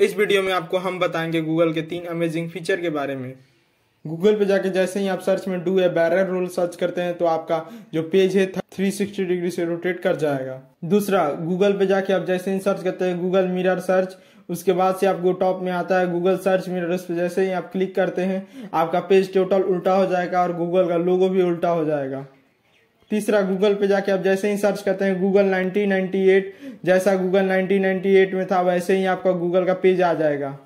इस वीडियो में आपको हम बताएंगे गूगल के तीन अमेजिंग फीचर के बारे में गूगल पे जाके जैसे ही आप सर्च में do a barrel roll search करते हैं तो आपका जो पेज है थ्री सिक्सटी डिग्री से रोटेट कर जाएगा दूसरा गूगल पे जाके आप जैसे ही सर्च करते हैं गूगल मिरर सर्च उसके बाद से आपको टॉप में आता है गूगल सर्च मिरर उस पर जैसे ही आप क्लिक करते हैं आपका पेज टोटल उल्टा हो जाएगा और गूगल का लोगो भी उल्टा हो जाएगा तीसरा गूगल पे जाके आप जैसे ही सर्च करते हैं गूगल 1998 जैसा गूगल 1998 में था वैसे ही आपका गूगल का पेज आ जाएगा